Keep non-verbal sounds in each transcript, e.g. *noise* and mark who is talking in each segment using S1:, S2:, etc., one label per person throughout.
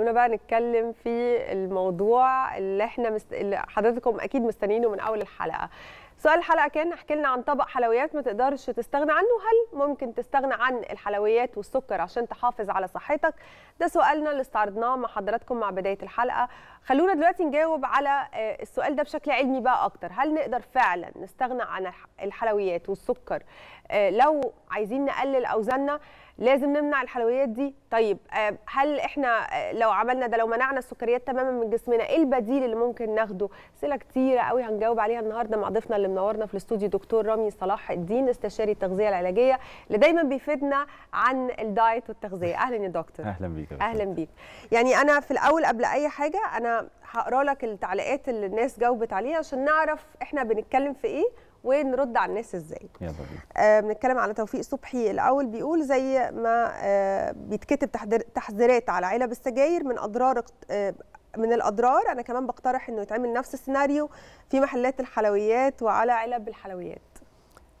S1: خلونا بقى نتكلم في الموضوع اللي احنا مست... اللي حضراتكم اكيد مستنيينه من اول الحلقه سؤال الحلقه كان احكي لنا عن طبق حلويات ما تقدرش تستغنى عنه هل ممكن تستغنى عن الحلويات والسكر عشان تحافظ على صحتك ده سؤالنا اللي استعرضناه مع حضراتكم مع بدايه الحلقه خلونا دلوقتي نجاوب على آه، السؤال ده بشكل علمي بقى اكتر هل نقدر فعلا نستغنى عن الحلويات والسكر آه، لو عايزين نقلل اوزاننا لازم نمنع الحلويات دي طيب آه، هل احنا آه، لو عملنا ده لو منعنا السكريات تماما من جسمنا ايه البديل اللي ممكن ناخده اسئله كتيره قوي هنجاوب عليها النهارده مع ضيفنا اللي منورنا في الاستوديو دكتور رامي صلاح الدين استشاري التغذيه العلاجيه اللي دايما بيفيدنا عن الدايت والتغذيه اهلا يا دكتور اهلا بيك اهلا بيك يعني انا في الاول قبل اي حاجه انا هقرا لك التعليقات اللي الناس جاوبت عليها عشان نعرف احنا بنتكلم في ايه ونرد على الناس ازاي آه، بنتكلم على توفيق صبحي الاول بيقول زي ما آه بيتكتب تحذيرات على علب السجاير من اضرار آه من الاضرار انا كمان بقترح انه يتعمل نفس السيناريو في محلات الحلويات وعلى علب الحلويات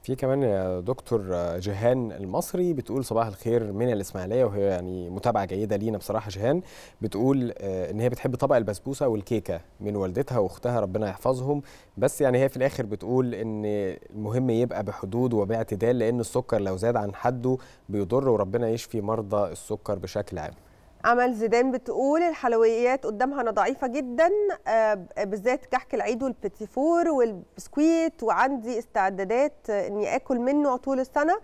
S2: في كمان يا دكتور جيهان المصري بتقول صباح الخير من الاسماعيليه وهي يعني متابعه جيده لينا بصراحه جيهان بتقول آه، ان هي بتحب طبق البسبوسه والكيكه من والدتها واختها ربنا يحفظهم بس يعني هي في الاخر بتقول ان المهم يبقى بحدود وباعتدال لان السكر لو زاد عن حده بيضر وربنا يشفي مرضى السكر بشكل عام
S1: امل زيدان بتقول الحلويات قدامها انا ضعيفه جدا آه، بالذات كحك العيد والبيتيفور والبسكويت وعندي استعدادات اني اكل منه طول السنه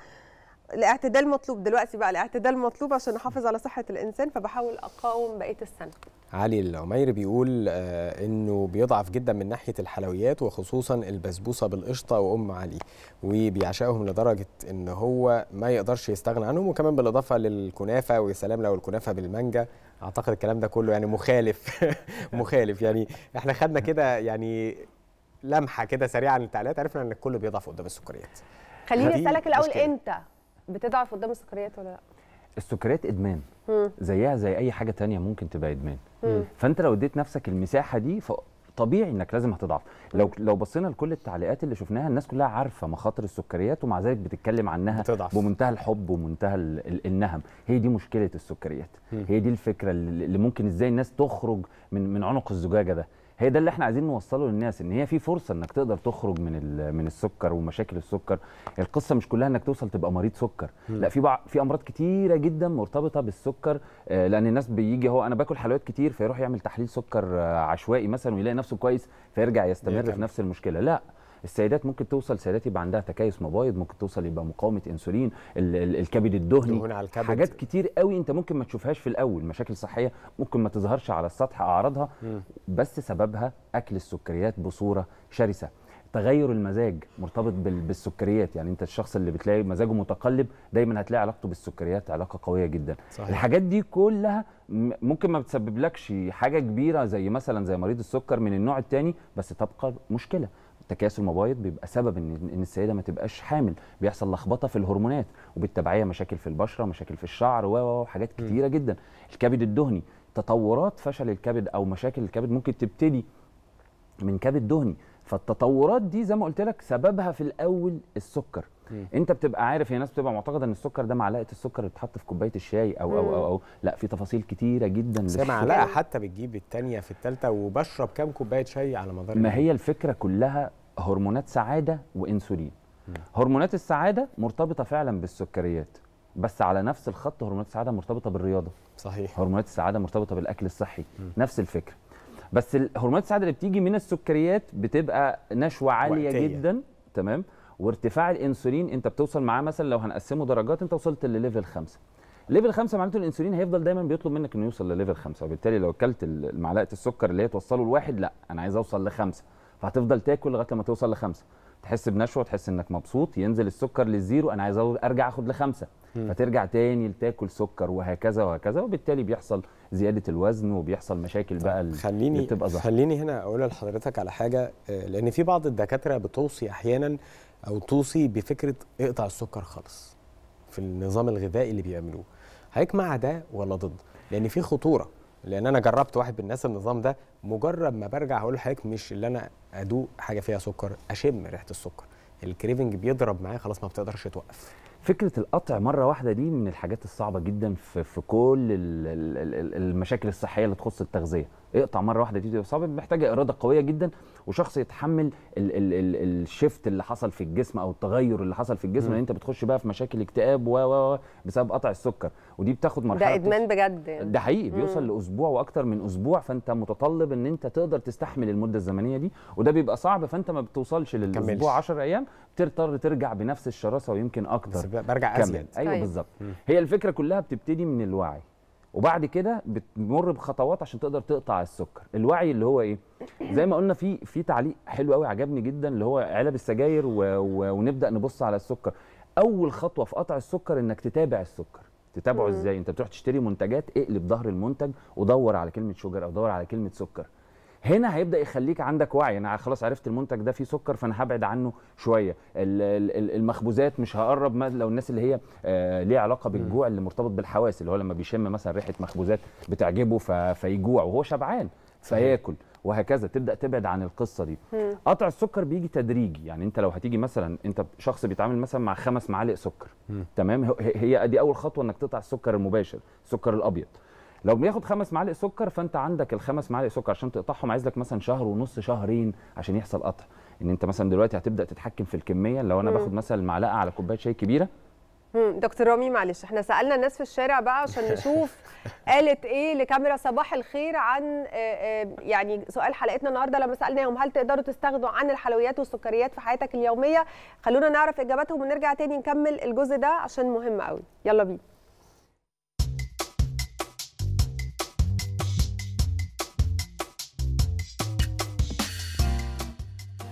S1: الاعتدال مطلوب دلوقتي بقى الاعتدال مطلوب عشان نحافظ على صحه الانسان فبحاول اقاوم بقيه السنه
S2: علي العميري بيقول آه انه بيضعف جدا من ناحيه الحلويات وخصوصا البسبوسه بالقشطه وام علي وبيعشقهم لدرجه ان هو ما يقدرش يستغنى عنهم وكمان بالاضافه للكنافه ويا سلام لو الكنافه بالمانجا اعتقد الكلام ده كله يعني مخالف *laughs* مخالف يعني احنا خدنا كده يعني لمحه كده سريعه عن التعليقات عرفنا ان الكل بيضعف قدام السكريات
S1: خليني اسالك الاول انت بتضعف قدام السكريات ولا لا
S3: السكريات ادمان زيها زي اي حاجه تانية ممكن تبقى ادمان فانت لو اديت نفسك المساحه دي ف... طبيعي انك لازم هتضعف لو لو بصينا لكل التعليقات اللي شفناها الناس كلها عارفه مخاطر السكريات ومع ذلك بتتكلم عنها بتضعف. بمنتهى الحب ومنتهى النهم هي دي مشكله السكريات هي دي الفكره اللي ممكن ازاي الناس تخرج من من عنق الزجاجه ده هي ده اللي احنا عايزين نوصله للناس ان هي في فرصه انك تقدر تخرج من من السكر ومشاكل السكر القصه مش كلها انك توصل تبقى مريض سكر م. لا في بع... في امراض كتيره جدا مرتبطه بالسكر آه لان الناس بيجي هو انا باكل حلويات كتير فيروح يعمل تحليل سكر آه، عشوائي مثلا ويلاقي نفسه كويس فيرجع يستمر في نفس المشكله لا السيدات ممكن توصل سيدات يبقى عندها تكيس مبايض ممكن توصل يبقى مقاومه انسولين الكبد الدهني على الكبد. حاجات كتير قوي انت ممكن ما تشوفهاش في الاول مشاكل صحيه ممكن ما تظهرش على السطح اعراضها بس سببها اكل السكريات بصوره شرسه تغير المزاج مرتبط بالسكريات يعني انت الشخص اللي بتلاقي مزاجه متقلب دايما هتلاقي علاقته بالسكريات علاقه قويه جدا صحيح. الحاجات دي كلها ممكن ما بتسببلكش حاجه كبيره زي مثلا زي مريض السكر من النوع الثاني بس تبقى مشكله تكاسل مبايض بيبقى سبب ان ان السيده ما تبقاش حامل بيحصل لخبطه في الهرمونات وبالتبعيه مشاكل في البشره مشاكل في الشعر وحاجات كتيره جدا الكبد الدهني تطورات فشل الكبد او مشاكل الكبد ممكن تبتدي من كبد دهني فالتطورات دي زي ما قلت لك سببها في الاول السكر م. انت بتبقى عارف هي ناس بتبقى معتقده ان السكر ده معلقه السكر اللي بتحط في كوبايه الشاي أو, او او او لا في تفاصيل كتيره جدا بس معلقه
S2: حتى بتجيب الثانيه في الثالثه وبشرب كام كوبايه شاي على مدار ما هي
S3: الفكره كلها هرمونات سعاده وانسولين هرمونات السعاده مرتبطه فعلا بالسكريات بس على نفس الخط هرمونات السعاده مرتبطه بالرياضه صحيح هرمونات السعاده مرتبطه بالاكل الصحي م. نفس الفكره بس هرمونات السعاده اللي بتيجي من السكريات بتبقى نشوه عاليه وقتية. جدا تمام وارتفاع الانسولين انت بتوصل معاه مثلا لو هنقسمه درجات انت وصلت لليفل 5 ليفل 5 معناته الانسولين هيفضل دايما بيطلب منك انه يوصل لليفل 5 وبالتالي لو اكلت معلقه السكر اللي هي توصله لواحد لا انا عايز اوصل لخمسه فهتفضل تاكل لغايه لما توصل لخمسه تحس بنشوه تحس انك مبسوط ينزل السكر للزيرو انا عايز ارجع اخد لخمسه فترجع تاني لتاكل سكر وهكذا وهكذا وبالتالي بيحصل زياده الوزن وبيحصل مشاكل بقى اللي خليني بتبقى ظاهره خليني هنا اقول لحضرتك على حاجه آه، لان في
S2: بعض الدكاتره بتوصي احيانا او توصي بفكره اقطع السكر خالص في النظام الغذائي اللي بيعملوه مع ده ولا ضد لان في خطوره لان انا جربت واحد من الناس النظام ده مجرد ما برجع اقول لحضرتك مش اللي انا ادوق حاجه فيها سكر اشم ريحه السكر الكريفنج بيضرب معايا خلاص ما بتقدرش توقف فكره
S3: القطع مره واحده دي من الحاجات الصعبه جدا في, في كل المشاكل الصحيه اللي تخص التغذيه اقطع مره واحده دي صعب محتاجه اراده قويه جدا وشخص يتحمل الشيفت اللي حصل في الجسم او التغير اللي حصل في الجسم لان انت بتخش بقى في مشاكل اكتئاب و بسبب قطع السكر ودي بتاخد مرحله ده ادمان
S1: بجد يعني. ده حقيقي
S3: بيوصل لاسبوع واكتر من اسبوع فانت متطلب ان انت تقدر تستحمل المده الزمنيه دي وده بيبقى صعب فانت ما بتوصلش للاسبوع 10 ايام بتضطر ترجع بنفس الشراسه ويمكن اكتر بس برجع ازيد ايوه طيب. بالظبط هي الفكره كلها بتبتدي من الوعي وبعد كده بتمر بخطوات عشان تقدر تقطع السكر الوعي اللي هو ايه زي ما قلنا في في تعليق حلو قوي عجبني جدا اللي هو علب السجاير و... و... ونبدا نبص على السكر اول خطوه في قطع السكر انك تتابع السكر تتابعه ازاي انت بتروح تشتري منتجات اقلب ظهر المنتج ودور على كلمه شوجر او دور على كلمه سكر هنا هيبدا يخليك عندك وعي انا خلاص عرفت المنتج ده فيه سكر فانا هبعد عنه شويه المخبوزات مش هقرب ما لو الناس اللي هي آه، ليها علاقه بالجوع اللي مرتبط بالحواس اللي هو لما بيشم مثلا ريحه مخبوزات بتعجبه فيجوع وهو شبعان فياكل وهكذا تبدا تبعد عن القصه دي قطع السكر بيجي تدريجي يعني انت لو هتيجي مثلا انت شخص بيتعامل مثلا مع خمس معالق سكر تمام هي دي اول خطوه انك تقطع السكر المباشر السكر الابيض لو بياخد خمس معالق سكر فانت عندك الخمس معالق سكر عشان تقطعهم عايز لك مثلا شهر ونص شهرين عشان يحصل قطع ان انت مثلا دلوقتي هتبدا تتحكم في الكميه لو انا باخد مثلا معلقه على كوبايه شاي كبيره
S1: دكتور رامي معلش احنا سالنا الناس في الشارع بقى عشان *laughs* نشوف قالت ايه لكاميرا صباح الخير عن آه، آه، يعني سؤال حلقتنا النهارده لما سالناهم هل تقدروا تستغنوا عن الحلويات والسكريات في حياتك اليوميه خلونا نعرف اجاباتهم ونرجع تاني نكمل الجزء ده عشان مهم قوي يلا بينا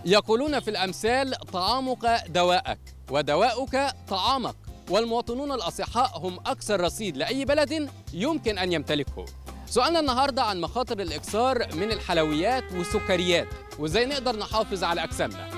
S4: يقولون في الأمثال طعامك دواءك ودواءك طعامك والمواطنون الأصحاء هم أكثر رصيد لأي بلد يمكن أن يمتلكه سؤالنا النهاردة عن مخاطر الإكثار من الحلويات والسكريات وإزاي نقدر نحافظ على أجسامنا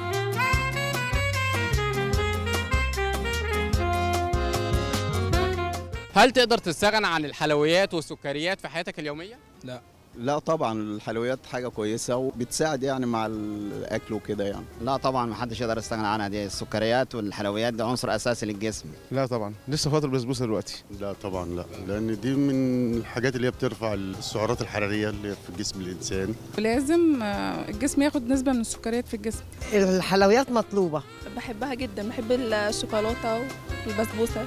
S4: هل تقدر تستغنى عن الحلويات والسكريات في حياتك اليومية؟ لا لا طبعا الحلويات حاجه كويسه وبتساعد يعني مع الاكل وكده يعني لا طبعا ما حدش يقدر يستغنى عنها دي السكريات والحلويات دي عنصر اساسي للجسم لا طبعا لسه فاضل البسبوسه دلوقتي لا طبعا لا لان دي من الحاجات اللي هي بترفع السعرات الحراريه اللي في جسم الانسان
S1: لازم آه، الجسم ياخد نسبه من السكريات في الجسم الحلويات مطلوبه بحبها جدا بحب الشوكولاته والبسبوسه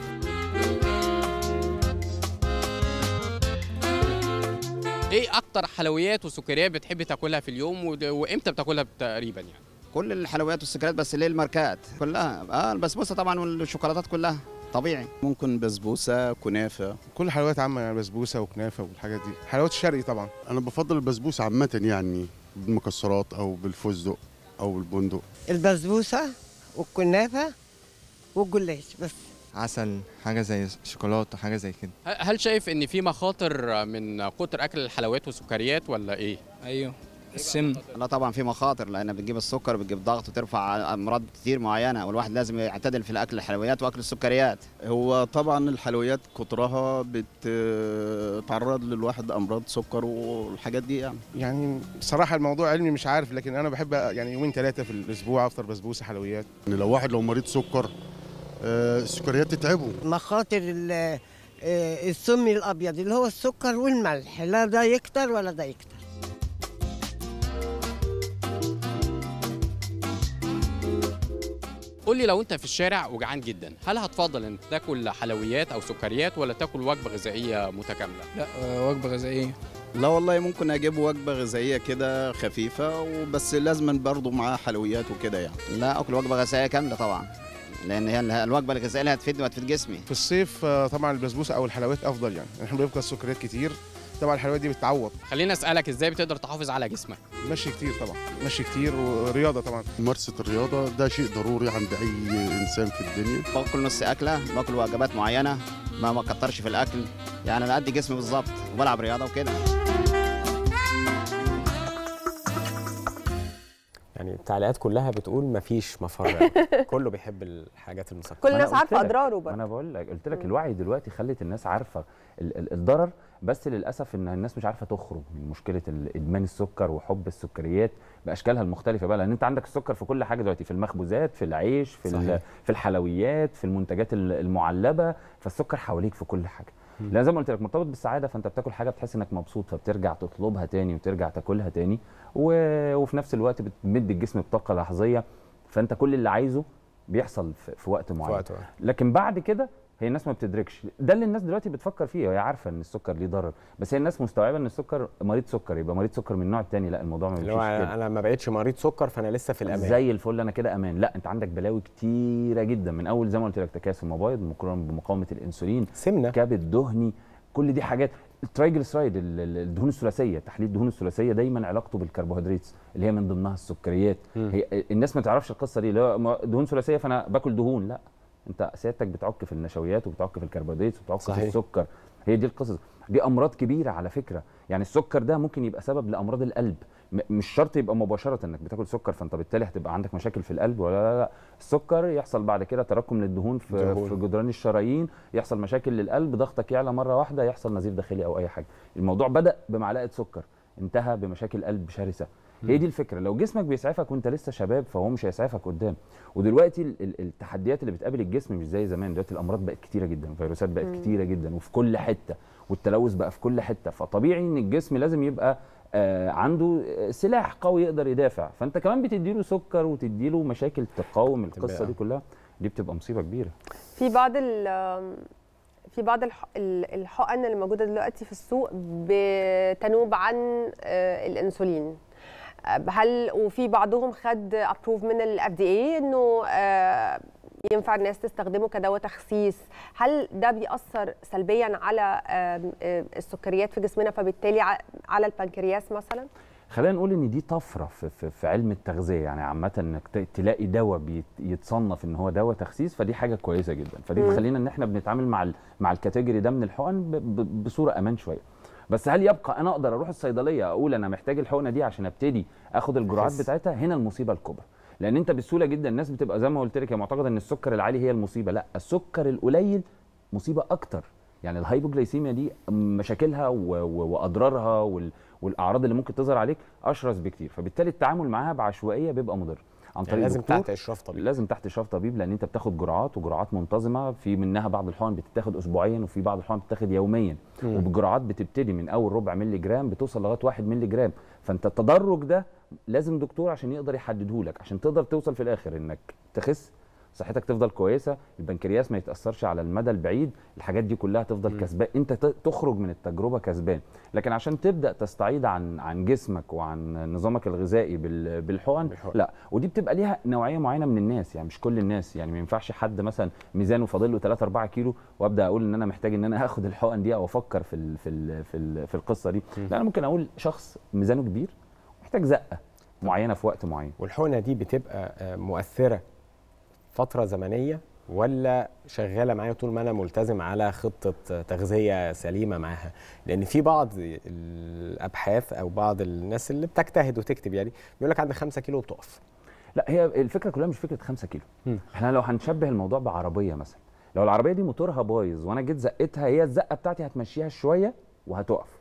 S4: ايه اكتر حلويات وسكريات بتحبي تاكلها في اليوم وامتى بتاكلها تقريبا يعني كل الحلويات والسكريات بس ليه الماركات كلها اه البسبوسه طبعا والشوكولاتات كلها طبيعي ممكن بسبوسه كنافه كل الحلويات عامه يعني بسبوسه وكنافه والحاجات دي حلويات الشرقي طبعا انا بفضل البسبوسه عامه يعني بالمكسرات او بالفستق او بالبندق
S2: البسبوسه والكنافه والجلاش بس عسل حاجه زي شوكولاته حاجه زي كده
S4: هل شايف ان في مخاطر من كتر اكل الحلويات والسكريات ولا ايه ايوه السم لا طبعا في مخاطر لان بتجيب السكر بتجيب ضغط وترفع امراض كتير معينه والواحد لازم يعتدل في الاكل الحلويات واكل السكريات هو طبعا الحلويات كترها بتعرض للواحد امراض سكر والحاجات دي يعني يعني بصراحه الموضوع علمي مش عارف لكن انا بحب يعني يومين ثلاثه في الاسبوع افطر بسبوسه حلويات يعني لو واحد لو مريض سكر آه، السكريات تتعبوا
S2: مخاطر آه، السم الابيض اللي هو السكر والملح لا ده يكتر ولا ده يكتر
S4: قول لي لو انت في الشارع وجعان جدا هل هتفضل انك تاكل حلويات او سكريات ولا تاكل وجبه غذائيه متكامله لا آه، وجبه غذائيه لا والله ممكن اجيب وجبه غذائيه كده خفيفه وبس لازما برضه معاها حلويات وكده يعني لا اكل وجبه غذائيه كامله طبعا لان هي الوجبه الغذائيه اللي هتفيدني وهتفيد جسمي في الصيف آه، طبعا البسبوسه او الحلويات افضل يعني احنا بنفقد السكريات كتير طبعا الحلويات دي بتعوض خليني اسالك ازاي بتقدر تحافظ على جسمك مشي كتير طبعا مشي كتير ورياضه طبعا ممارسه الرياضه ده شيء ضروري عند اي انسان في الدنيا باكل نص اكله باكل وجبات معينه ما ما كترش في الاكل يعني انا ادي جسمي بالظبط وبلعب رياضه وكده
S2: يعني التعليقات كلها
S3: بتقول ما فيش مفر *laughs* كله بيحب
S2: الحاجات المسكره كل الناس عارفه
S3: اضراره بقى انا بقول لك قلت لك الوعي دلوقتي خلت الناس عارفه الضرر بس للاسف ان الناس مش عارفه تخرج من مشكله ادمان السكر وحب السكريات باشكالها المختلفه بقى لان انت عندك السكر في كل حاجه دلوقتي في المخبوزات في العيش في في الحلويات في المنتجات المعلبه فالسكر حواليك في كل حاجه لان زي ما قلت لك مرتبط بالسعاده فانت بتاكل حاجه بتحس انك مبسوط فبترجع تطلبها تاني وترجع تاكلها تاني و... وفي نفس الوقت بتمد الجسم بطاقه لحظيه فانت كل اللي عايزه بيحصل في وقت معين لكن بعد كده هي الناس ما بتدركش ده اللي الناس دلوقتي بتفكر فيه هي عارفه ان السكر ليه ضرر بس هي الناس مستوعبه ان السكر مريض سكر يبقى مريض سكر من النوع الثاني لا الموضوع ما بيمشيش كده انا ما بقتش مريض سكر فانا لسه في الامان زي الفل انا كده امان لا انت عندك بلاوي كتيره جدا من اول زي ما قلت لك تكاسل مبايض مقارنه بمقاومه الانسولين سمنه كبد دهني كل دي حاجات الترايجلسرايد الدهون الثلاثيه تحليل الدهون الثلاثيه دايما علاقته بالكربوهيدرات اللي هي من ضمنها السكريات هي الناس ما تعرفش القصه دي اللي هو دهون ثلاثيه فانا باكل دهون لا انت سيادتك بتعك في النشويات وبتعك في الكربوهيدرات وبتعك صحيح. في السكر هي دي القصص دي امراض كبيره على فكره يعني السكر ده ممكن يبقى سبب لامراض القلب مش شرط يبقى مباشره انك بتاكل سكر فانت بالتالي هتبقى عندك مشاكل في القلب ولا لا, لا. السكر يحصل بعد كده تراكم للدهون في في جدران الشرايين يحصل مشاكل للقلب ضغطك يعلى مره واحده يحصل نزيف داخلي او اي حاجه الموضوع بدا بمعلقه سكر انتهى بمشاكل قلب شرسه هي دي الفكره لو جسمك بيسعفك وانت لسه شباب فهو مش هيسعفك قدام ودلوقتي التحديات اللي بتقابل الجسم مش زي زمان دلوقتي الامراض بقت كتيره جدا الفيروسات بقت كتيره جدا وفي كل حته والتلوث بقى في كل حته فطبيعي ان الجسم لازم يبقى آه عنده آه، سلاح قوي يقدر يدافع فانت كمان بتديله سكر وتديله مشاكل تقاوم القصه دي كلها دي بتبقى مصيبه كبيره
S1: في بعض في بعض الحقن اللي موجوده دلوقتي في السوق بتنوب عن آه، الانسولين هل وفي بعضهم خد ابروف من الاف دي اي انه آه، ينفع الناس تستخدمه كدواء تخسيس هل ده بيأثر سلبيا على السكريات في جسمنا فبالتالي على البنكرياس مثلا
S3: خلينا نقول ان دي طفره في, في, في علم التغذيه يعني عامه انك تلاقي دواء يتصنف ان هو دواء تخسيس فدي حاجه كويسه جدا فدي بتخلينا ان احنا بنتعامل مع مع الكاتيجوري ده من الحقن بصوره امان شويه بس هل يبقى انا اقدر اروح الصيدليه اقول انا محتاج الحقنه دي عشان ابتدي اخد الجرعات بتاعتها هنا المصيبه الكبرى لان انت بسهوله جدا الناس بتبقى زي ما قلت لك يا معتقد ان السكر العالي هي المصيبه لا السكر القليل مصيبه اكتر يعني الهايبوجليسيميا دي مشاكلها واضرارها والاعراض اللي ممكن تظهر عليك اشرس بكتير فبالتالي التعامل معاها بعشوائيه بيبقى مضر عن يعني طريق يعني لازم دكتور. تحت اشراف طبيب لازم تحت اشراف طبيب لان انت بتاخد جرعات وجرعات منتظمه في منها بعض الحقن بتتاخد اسبوعيا وفي بعض الحقن بتتاخد يوميا مم. وبجرعات بتبتدي من اول ربع مللي جرام بتوصل لغايه 1 مللي جرام فانت التدرج ده لازم دكتور عشان يقدر يحدده لك عشان تقدر توصل في الاخر انك تخس صحتك تفضل كويسه البنكرياس ما يتاثرش على المدى البعيد الحاجات دي كلها تفضل كسبان انت تخرج من التجربه كسبان لكن عشان تبدا تستعيد عن عن جسمك وعن نظامك الغذائي بالحقن, لا ودي بتبقى ليها نوعيه معينه من الناس يعني مش كل الناس يعني ما ينفعش حد مثلا ميزانه فاضل له 3 4 كيلو وابدا اقول ان انا محتاج ان انا اخد الحقن دي او افكر في في في, في القصه دي لا انا ممكن اقول شخص ميزانه كبير محتاج زقه معينه في وقت معين والحقنه دي بتبقى
S2: آه، مؤثره فتره زمنيه ولا شغاله معايا طول ما انا ملتزم على خطه تغذيه سليمه معاها لان في بعض الابحاث او بعض الناس اللي بتجتهد وتكتب يعني بيقول لك عند 5 كيلو بتقف لا هي
S3: الفكره كلها مش فكره 5 كيلو م. احنا لو هنشبه الموضوع بعربيه مثلا لو العربيه دي موتورها بايظ وانا جيت زقتها هي الزقه بتاعتي هتمشيها شويه وهتقف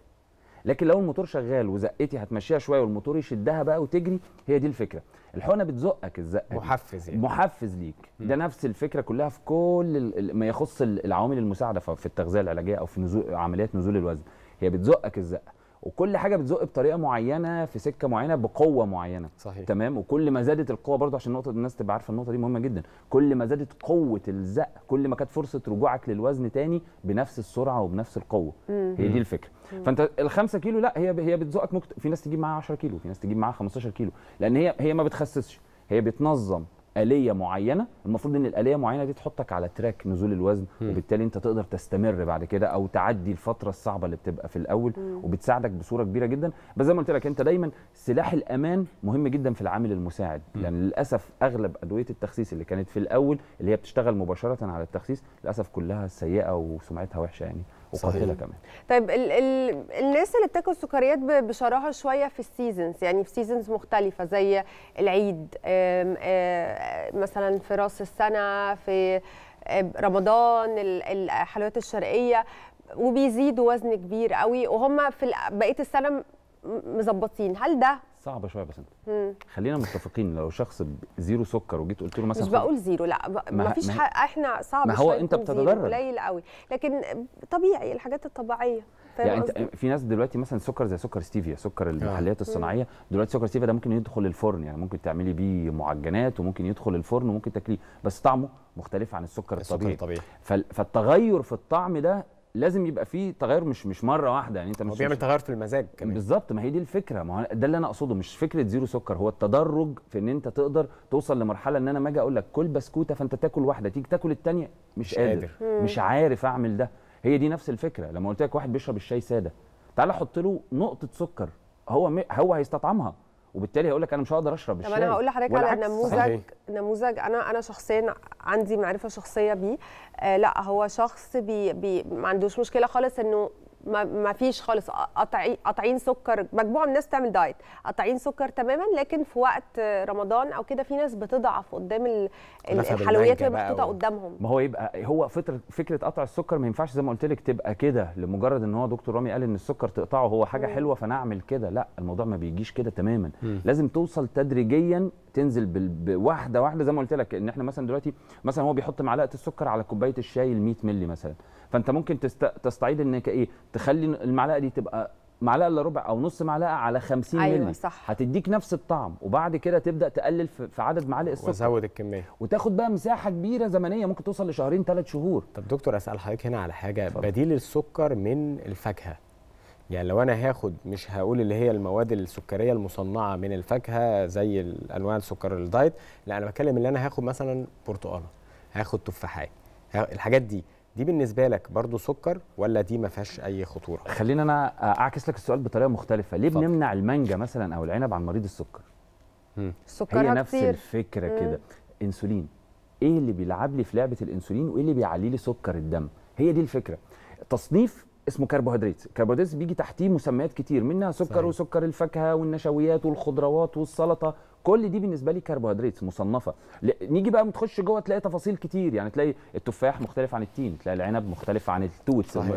S3: لكن لو الموتور شغال وزقتي هتمشيها شويه والموتور يشدها بقى وتجري هي دي الفكره الحقنه بتزقك الزقه محفز يعني محفز ليك ده نفس الفكره كلها في كل ما يخص العوامل المساعده في التغذيه العلاجيه او في نزول عمليات نزول الوزن هي بتزقك الزقه وكل حاجه بتزق بطريقه معينه في سكه معينه بقوه معينه صحيح. تمام وكل ما زادت القوه برضه عشان النقطه الناس تبقى عارفه النقطه دي مهمه جدا كل ما زادت قوه الزق كل ما كانت فرصه رجوعك للوزن تاني بنفس السرعه وبنفس القوه
S1: مم. هي دي الفكره
S3: فانت ال 5 كيلو لا هي هي بتزقك مكت... في ناس تجيب معاها 10 كيلو في ناس تجيب معاها 15 كيلو لان هي هي ما بتخسسش هي بتنظم آلية معينة المفروض ان الآلية معينة دي تحطك على تراك نزول الوزن م. وبالتالي انت تقدر تستمر بعد كده او تعدي الفترة الصعبة اللي بتبقى في الاول م. وبتساعدك بصورة كبيرة جدا بس زي ما قلت لك انت دايما سلاح الامان مهم جدا في العامل المساعد م. لان للاسف اغلب ادوية التخسيس اللي كانت في الاول اللي هي بتشتغل مباشرة على التخسيس للاسف كلها سيئة وسمعتها وحشة يعني وقاتله صحيح. كمان
S1: طيب ال ال الناس اللي بتاكل سكريات بشراهه شويه في السيزونز يعني في سيزونز مختلفه زي العيد آم آم آه، مثلا في راس السنه في آه، رمضان الحلويات الشرقيه وبيزيدوا وزن كبير قوي وهم في بقيه السنه مظبطين هل ده صعبه شويه بس انت
S3: خلينا متفقين لو شخص زيرو سكر وجيت قلت له مثلا مش بقول
S1: زيرو لا ما فيش احنا صعب ما هو انت بتتدرج قليل قوي لكن طبيعي الحاجات الطبيعيه يعني انت
S3: في ناس دلوقتي مثلا سكر زي سكر ستيفيا سكر آه. المحليات الصناعيه دلوقتي سكر ستيفيا ده ممكن يدخل الفرن يعني ممكن تعملي بيه معجنات وممكن يدخل الفرن وممكن تاكليه بس طعمه مختلف عن السكر الطبيعي, السكر الطبيعي. فالتغير في الطعم ده لازم يبقى فيه تغير مش مش مره واحده يعني انت مش بيعمل تغير في المزاج كمان بالظبط ما هي دي الفكره ما هو ده اللي انا اقصده مش فكره زيرو سكر هو التدرج في ان انت تقدر توصل لمرحله ان انا ما اجي اقول لك كل بسكوته فانت تاكل واحده تيجي تاكل الثانيه مش, مش قادر, قادر. مش عارف اعمل ده هي دي نفس الفكره لما قلت لك واحد بيشرب الشاي ساده تعالى حط له نقطه سكر هو م... هو هيستطعمها وبالتالي هيقول لك انا مش هقدر اشرب الشاي طب انا هقول لحضرتك على نموذج
S1: نموذج انا انا شخصيا عندي معرفه شخصيه بيه آه لا هو شخص بي بي ما عندوش مشكله خالص انه ما فيش خالص قاطعين سكر مجموعه من الناس تعمل دايت قاطعين سكر تماما لكن في وقت رمضان او كده في ناس بتضعف قدام الحلويات اللي محطوطه قدامهم ما
S3: هو يبقى هو فكره فكره قطع السكر ما ينفعش زي ما قلت لك تبقى كده لمجرد ان هو دكتور رامي قال ان السكر تقطعه هو حاجه م. حلوه فانا اعمل كده لا الموضوع ما بيجيش كده تماما م. لازم توصل تدريجيا تنزل بواحده واحده زي ما قلت لك ان احنا مثلا دلوقتي مثلا هو بيحط معلقه السكر على كوبايه الشاي ال 100 مللي مثلا فانت ممكن تست... تستعيد انك ايه تخلي المعلقه دي تبقى معلقه الا ربع او نص معلقه على 50 أيوة مللي صح. هتديك نفس الطعم وبعد كده تبدا تقلل في عدد معالق السكر وتزود الكميه وتاخد بقى مساحه كبيره زمنيه ممكن توصل لشهرين ثلاث شهور طب دكتور اسال حضرتك
S2: هنا على حاجه فضل. بديل السكر من الفاكهه يعني لو انا هاخد مش هقول اللي هي المواد السكريه المصنعه من الفاكهه زي انواع السكر الدايت لا انا بتكلم اللي انا هاخد مثلا برتقاله هاخد تفاحات الحاجات دي دي بالنسبه
S3: لك برضو سكر ولا دي ما فيهاش اي خطوره خلينا انا اعكس لك السؤال بطريقه مختلفه ليه فضل. بنمنع المانجا مثلا او العنب عن مريض السكر السكر هي نفس كتير. الفكره كده انسولين ايه اللي بيلعب لي في لعبه الانسولين وايه اللي بيعلي لي سكر الدم هي دي الفكره تصنيف اسمه كربوهيدرات الكربوهيدرات بيجي تحتيه مسميات كتير منها سكر صحيح. وسكر الفاكهه والنشويات والخضروات والسلطه كل دي بالنسبه لي كربوهيدرات مصنفه ل... نيجي بقى تخش جوه تلاقي تفاصيل كتير يعني تلاقي التفاح مختلف عن التين تلاقي العنب مختلف عن التوت صحيح.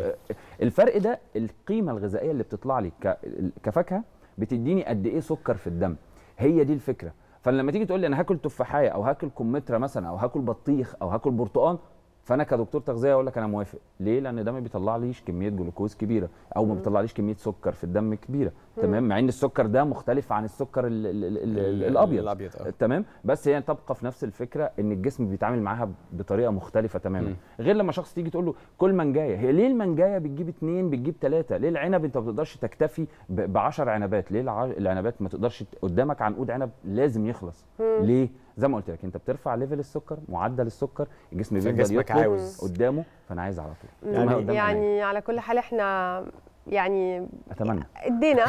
S3: الفرق ده القيمه الغذائيه اللي بتطلع لي ك... كفاكهه بتديني قد ايه سكر في الدم هي دي الفكره فلما تيجي تقول لي انا هاكل تفاحايه او هاكل كمثرى مثلا او هاكل بطيخ او هاكل برتقال فانا كدكتور تغذيه اقول لك انا موافق ليه لان ده ما بيطلعليش كميه جلوكوز كبيره او ما بيطلعليش كميه سكر في الدم كبيره تمام مع ان السكر ده مختلف عن السكر الـ الـ الـ الابيض الابيض أه. تمام بس هي يعني تبقى في نفس الفكره ان الجسم بيتعامل معاها بطريقه مختلفه تماما مم. غير لما شخص تيجي تقول له كل منجايه هي ليه المنجايه بتجيب اثنين بتجيب ثلاثه ليه العنب انت ما بتقدرش تكتفي ب 10 عنبات ليه العنبات ما تقدرش قدامك عنقود عنب لازم يخلص مم. ليه زي ما قلت لك انت بترفع ليفل السكر معدل السكر الجسم بيفضل جسمك عاوز قدامه فانا عايز على طول يعني, يعني
S1: على كل حال احنا يعني اتمنى ادينا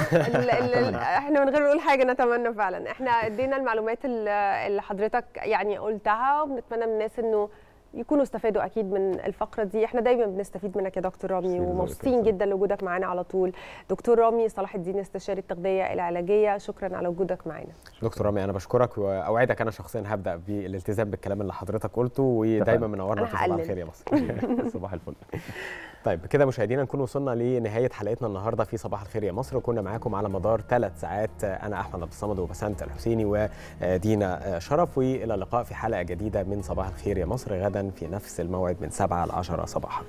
S1: *laughs* احنا من غير نقول حاجه نتمنى فعلا احنا ادينا المعلومات اللي حضرتك يعني قلتها وبنتمنى من الناس انه يكونوا استفادوا اكيد من الفقره دي احنا دايما بنستفيد منك يا دكتور رامي ومبسوطين جدا لوجودك معانا على طول دكتور رامي صلاح الدين استشاري التغذيه العلاجيه شكرا على وجودك معانا
S2: دكتور رامي انا بشكرك واوعدك انا شخصيا هبدا بالالتزام بالكلام اللي حضرتك قلته ودايما منورنا في صباح الخير يا مصر *laughs* *laughs* صباح الفل طيب كده مشاهدينا نكون وصلنا لنهايه حلقتنا النهارده في صباح الخير يا مصر وكنا معاكم على مدار ثلاث ساعات انا احمد عبد الصمد وبسنت الحسيني ودينا شرف والى اللقاء في حلقه جديده من صباح الخير يا مصر غدا في نفس الموعد من 7 ل 10 صباحا